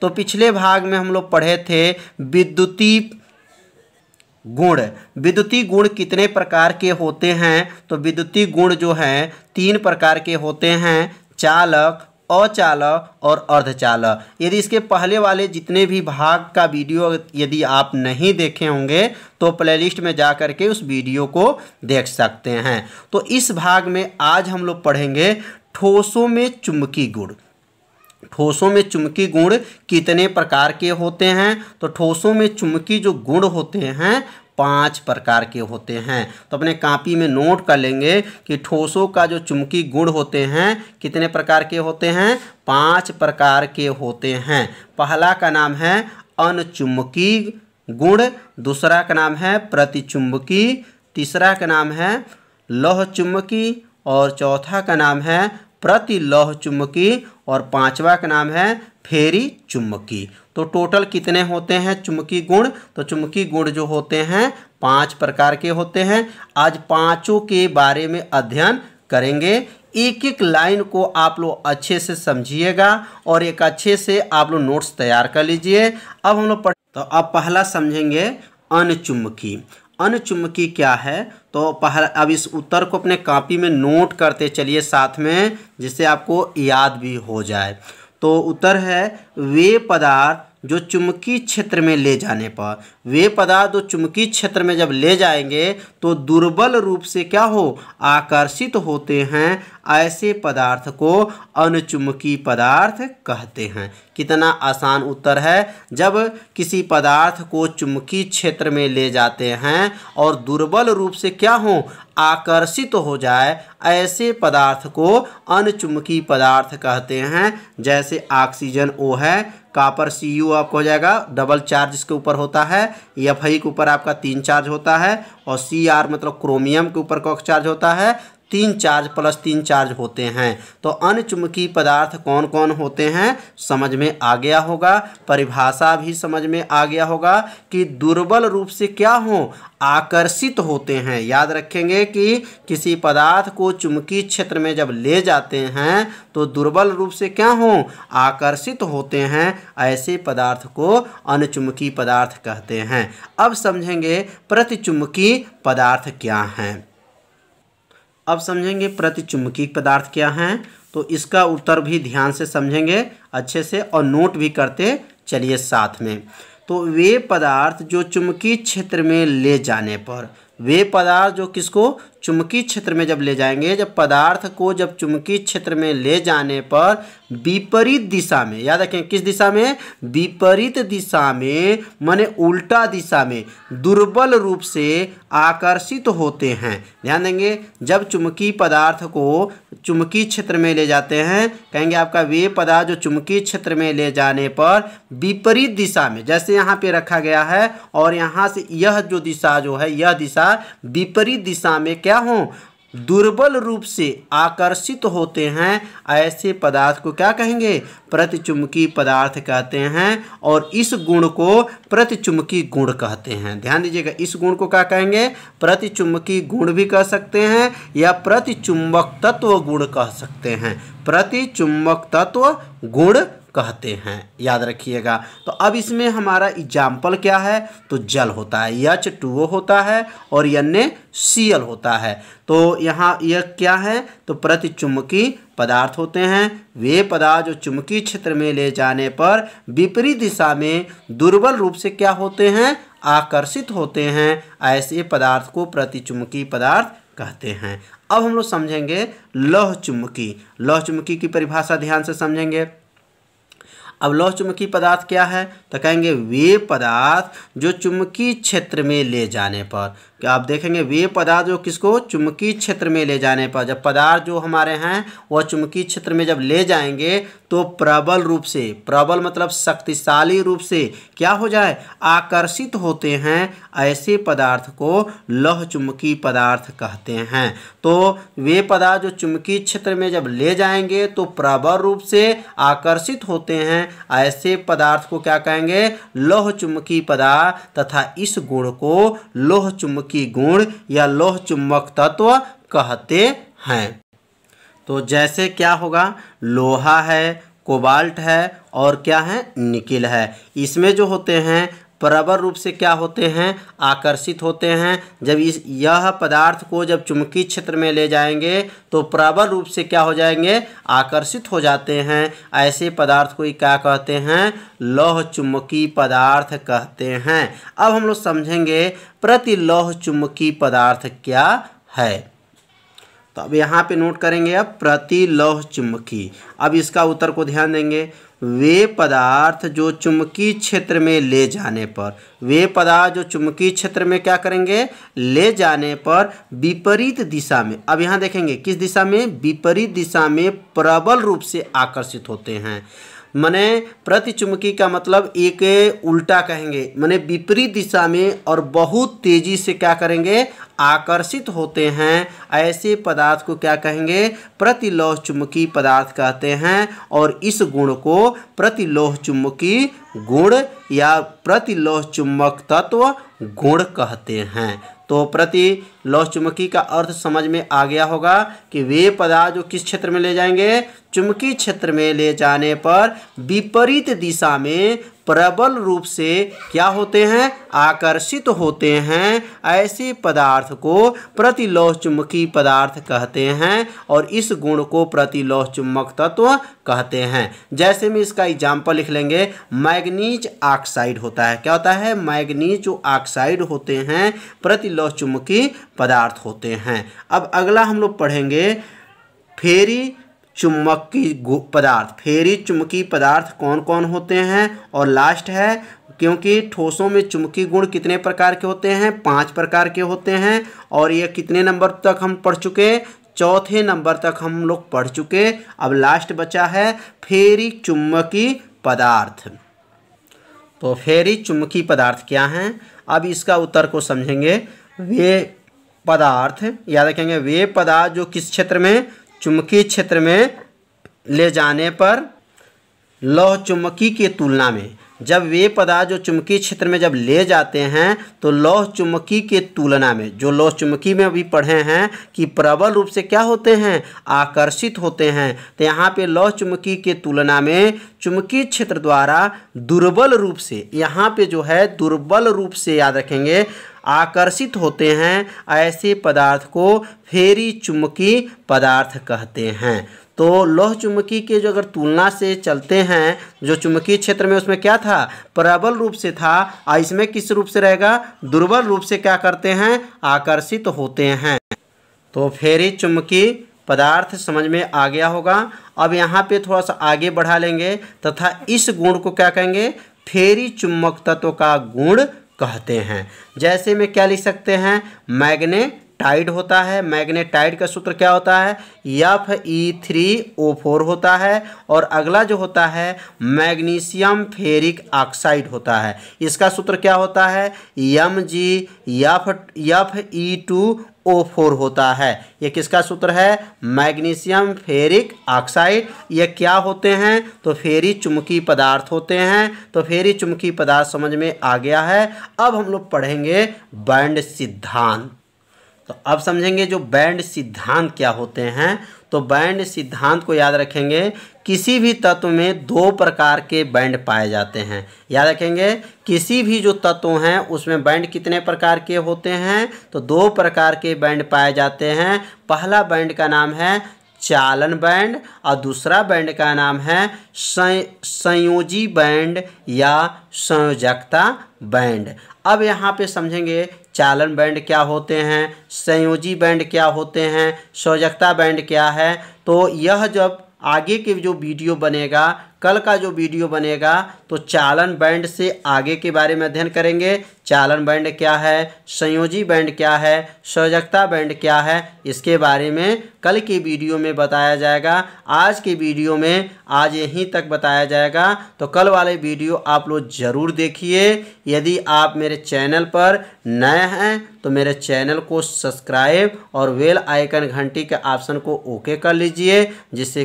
तो पिछले भाग में हम लोग पढ़े थे विद्युती गुण विद्युती गुण कितने प्रकार के होते हैं तो विद्युती गुण जो हैं तीन प्रकार के होते हैं चालक अचालक और अर्धचालक यदि इसके पहले वाले जितने भी भाग का वीडियो यदि आप नहीं देखे होंगे तो प्लेलिस्ट में जा कर के उस वीडियो को देख सकते हैं तो इस भाग में आज हम लोग पढ़ेंगे ठोसों में चुंबकीय गुण ठोसों में चुमकी गुण कितने प्रकार के होते हैं तो ठोसों में चुम्बकी जो गुण होते हैं पांच प्रकार के होते हैं तो अपने कापी में नोट कर लेंगे कि ठोसों का जो चुमकी गुण होते हैं कितने प्रकार के होते हैं पांच प्रकार के होते हैं पहला का नाम है अनचुम्बकी गुण दूसरा का नाम है प्रतिचुंबकी तीसरा का नाम है लौह चुम्बकी और चौथा का नाम है प्रति लौह चुम्बकी और पांचवा का नाम है फेरी चुम्बकी तो टोटल कितने होते हैं चुम्बकी गुण तो चुम्बकी गुण जो होते हैं पांच प्रकार के होते हैं आज पांचों के बारे में अध्ययन करेंगे एक एक लाइन को आप लोग अच्छे से समझिएगा और एक अच्छे से आप लोग नोट्स तैयार कर लीजिए अब हम लोग तो अब पहला समझेंगे अनचुम्बकी अनचुम्बकी क्या है तो पहला अब इस उत्तर को अपने कॉपी में नोट करते चलिए साथ में जिससे आपको याद भी हो जाए तो उत्तर है वे पदार्थ जो चुंबकीय क्षेत्र में ले जाने पर वे पदार्थ जो चुंबकीय क्षेत्र में जब ले जाएंगे तो दुर्बल रूप से क्या हो आकर्षित होते हैं ऐसे पदार्थ को अनुचुंबकीय पदार्थ कहते हैं कितना आसान उत्तर है जब किसी पदार्थ को चुंबकीय क्षेत्र में ले जाते हैं और दुर्बल रूप से क्या हो आकर्षित तो हो जाए ऐसे पदार्थ को अनचुंबकीय पदार्थ कहते हैं जैसे ऑक्सीजन ओ है कापर सी यू आपको हो जाएगा डबल चार्ज इसके ऊपर होता है एफ आई के ऊपर आपका तीन चार्ज होता है और सी आर मतलब क्रोमियम के ऊपर का चार्ज होता है तीन चार्ज प्लस तीन चार्ज होते हैं तो अनचुंबकीय पदार्थ कौन कौन होते हैं समझ में आ गया होगा परिभाषा भी समझ में आ गया होगा कि दुर्बल रूप से क्या हो आकर्षित होते हैं याद रखेंगे कि किसी पदार्थ को चुंबकीय क्षेत्र में जब ले जाते हैं तो दुर्बल रूप से क्या हो आकर्षित होते हैं ऐसे पदार्थ को अनचुंबकीय पदार्थ कहते हैं अब समझेंगे प्रतिचुंबकीय पदार्थ क्या हैं अब समझेंगे प्रतिचुंबकीय पदार्थ क्या हैं तो इसका उत्तर भी ध्यान से समझेंगे अच्छे से और नोट भी करते चलिए साथ में तो वे पदार्थ जो चुंबकीय क्षेत्र में ले जाने पर वे पदार्थ जो किसको चुंबकीय क्षेत्र में जब ले जाएंगे जब पदार्थ को जब चुंबकीय क्षेत्र में ले जाने पर विपरीत दिशा में याद रखें किस दिशा में विपरीत दिशा में माने उल्टा दिशा में दुर्बल रूप से आकर्षित होते हैं ध्यान देंगे जब चुंबकीय पदार्थ को चुंबकीय क्षेत्र में ले जाते हैं कहेंगे आपका वे पदार्थ जो चुंबकीय क्षेत्र में ले जाने पर विपरीत दिशा में जैसे यहाँ पे रखा गया है और यहाँ से यह जो दिशा जो है यह दिशा विपरीत दिशा में क्या हो दुर्बल रूप से आकर्षित होते हैं ऐसे पदार्थ को क्या कहेंगे प्रतिचुंबकीय पदार्थ कहते हैं और इस गुण को प्रतिचुंबकीय गुण कहते हैं ध्यान दीजिएगा इस गुण को क्या कहेंगे प्रतिचुंबकीय गुण भी कह सकते हैं या प्रतिचुंबक तत्व गुण कह सकते हैं प्रतिचुंबक तत्व गुण कहते हैं याद रखिएगा तो अब इसमें हमारा एग्जाम्पल क्या है तो जल होता है यच टू होता है और यन सी होता है तो यहाँ यह क्या है तो प्रति चुम्बकी पदार्थ होते हैं वे पदार्थ जो चुम्बकीय क्षेत्र में ले जाने पर विपरीत दिशा में दुर्बल रूप से क्या होते हैं आकर्षित होते हैं ऐसे पदार्थ को प्रतिचुम्बकी पदार्थ कहते हैं अब हम लोग समझेंगे लौह चुम्बकी लौह चुम्बकी की परिभाषा ध्यान से समझेंगे अब लौह चुम्बकी पदार्थ क्या है तो कहेंगे वे पदार्थ जो चुम्बकीय क्षेत्र में ले जाने पर कि आप देखेंगे वे पदार्थ जो किसको चुम्बकीय क्षेत्र में ले जाने पर जब पदार्थ जो हमारे हैं वह चुम्बकीय क्षेत्र में जब ले जाएंगे तो प्रबल रूप से प्रबल मतलब शक्तिशाली रूप से क्या हो जाए आकर्षित होते हैं ऐसे पदार्थ को लौह चुम्बकीय पदार्थ कहते हैं तो वे पदार्थ जो चुम्बकीय क्षेत्र में जब ले जाएंगे तो प्रबल रूप से आकर्षित होते हैं ऐसे पदार्थ को क्या कहेंगे लौह चुम्बकीय पदार्थ तथा इस गुण को लौह चुम्बकी चुंबकीय गुण या लोह चुंबक तत्व कहते हैं तो जैसे क्या होगा लोहा है कोबाल्ट है और क्या है निकिल है इसमें जो होते हैं प्रबल रूप से क्या होते हैं आकर्षित होते हैं जब इस यह पदार्थ को जब चुंबकीय क्षेत्र में ले जाएंगे तो प्रबल रूप से क्या हो जाएंगे आकर्षित हो जाते हैं ऐसे पदार्थ को क्या कहते हैं लौह चुंबकीय पदार्थ कहते हैं अब हम लोग समझेंगे प्रति लौह चुंबकीय पदार्थ क्या है तो अब यहाँ पे नोट करेंगे अब प्रति लौह चुंबकीय अब इसका उत्तर को ध्यान देंगे वे पदार्थ जो चुंबकीय क्षेत्र में ले जाने पर वे पदार्थ जो चुंबकीय क्षेत्र में क्या करेंगे ले जाने पर विपरीत दिशा में अब यहाँ देखेंगे किस दिशा में विपरीत दिशा में प्रबल रूप से आकर्षित होते हैं मने प्रतिचुम्बकी का मतलब एक उल्टा कहेंगे मने विपरीत दिशा में और बहुत तेजी से क्या करेंगे आकर्षित होते हैं ऐसे पदार्थ को क्या कहेंगे प्रतिलोह चुंबकीय पदार्थ कहते हैं और इस गुण को प्रतिलोह चुंबकीय गुण या प्रतिलोह चुंबक तत्व गुण कहते हैं तो प्रति लौह चुमकी का अर्थ समझ में आ गया होगा कि वे पदार्थ जो किस क्षेत्र में ले जाएंगे चुम्बकीय क्षेत्र में ले जाने पर विपरीत दिशा में प्रबल रूप से क्या होते हैं आकर्षित होते हैं ऐसे पदार्थ को प्रतिलोह चुंबकीय पदार्थ कहते हैं और इस गुण को प्रतिलोह चुम्बक तत्व कहते हैं जैसे में इसका एग्जाम्पल लिख लेंगे मैग्नीज ऑक्साइड होता है क्या होता है मैग्नीज ऑक्साइड होते हैं प्रतिलोह चुंबकीय पदार्थ होते हैं अब अगला हम लोग पढ़ेंगे फेरी चुम्बकीय पदार्थ फेरी चुम्बकीय पदार्थ कौन कौन होते हैं और लास्ट है क्योंकि ठोसों में चुंबकीय गुण कितने प्रकार के होते हैं पांच प्रकार के होते हैं और ये कितने नंबर तक हम पढ़ चुके चौथे नंबर तक हम लोग पढ़ चुके अब लास्ट बचा है फेरी चुम्बकीय पदार्थ तो फेरी चुम्बकी पदार्थ क्या हैं अब इसका उत्तर को समझेंगे वे पदार्थ याद रखेंगे वे पदार्थ जो किस क्षेत्र में चुंबकीय क्षेत्र में ले जाने पर लौह चुंबकी की तुलना में जब वे पदार्थ जो चुंबकीय क्षेत्र में जब ले जाते हैं तो लौह चुंबकी के तुलना में जो लौह चुंबकी में अभी पढ़े हैं कि प्रबल रूप से क्या होते हैं आकर्षित होते हैं तो यहाँ पे लौह चुंबकी के तुलना में चुंबकीय क्षेत्र द्वारा दुर्बल रूप से यहाँ पे जो है दुर्बल रूप से याद रखेंगे आकर्षित होते हैं ऐसे पदार्थ को फेरी चुम्बकी पदार्थ कहते हैं तो लौह चुम्बकी के जो अगर तुलना से चलते हैं जो चुम्बकीय क्षेत्र में उसमें क्या था प्रबल रूप से था और इसमें किस रूप से रहेगा दुर्बल रूप से क्या करते हैं आकर्षित होते हैं तो फेरी चुम्बकीय पदार्थ समझ में आ गया होगा अब यहाँ पे थोड़ा सा आगे बढ़ा लेंगे तथा इस गुण को क्या कहेंगे फेरी चुम्बक तत्व का गुण कहते हैं जैसे में क्या लिख सकते हैं मैग्ने टाइड होता है मैग्नेटाइड का सूत्र क्या होता है F E three O four होता है और अगला जो होता है मैग्नीशियम फेरिक ऑक्साइड होता है इसका सूत्र क्या होता है M G F F E two O four होता है ये किसका सूत्र है मैग्नीशियम फेरिक ऑक्साइड ये क्या होते हैं तो फेरी चुमकी पदार्थ होते हैं तो फेरी चुमकी पदार्थ समझ में आ गया है अब हम लोग पढ़ेंगे बैंड सिद्धांत तो अब समझेंगे जो बैंड सिद्धांत क्या होते हैं तो बैंड सिद्धांत को याद रखेंगे किसी भी तत्व में दो प्रकार के बैंड पाए जाते हैं याद रखेंगे किसी भी जो तत्व हैं उसमें बैंड कितने प्रकार के होते हैं तो दो प्रकार के बैंड पाए जाते हैं पहला बैंड का नाम है चालन बैंड और दूसरा बैंड का नाम है संयोजी बैंड या संयोजकता बैंड अब यहाँ पे समझेंगे चालन बैंड क्या होते हैं संयोजी बैंड क्या होते हैं सौजकता बैंड क्या है तो यह जब आगे के जो वीडियो बनेगा कल का जो वीडियो बनेगा तो चालन बैंड से आगे के बारे में अध्ययन करेंगे चालन बैंड क्या है संयोजी बैंड क्या है सजगता बैंड क्या है इसके बारे में कल के वीडियो में बताया जाएगा आज के वीडियो में आज यहीं तक बताया जाएगा तो कल वाले वीडियो आप लोग ज़रूर देखिए यदि आप मेरे चैनल पर नए हैं तो मेरे चैनल को सब्सक्राइब और वेल आइकन घंटी के ऑप्शन को ओके कर लीजिए जिससे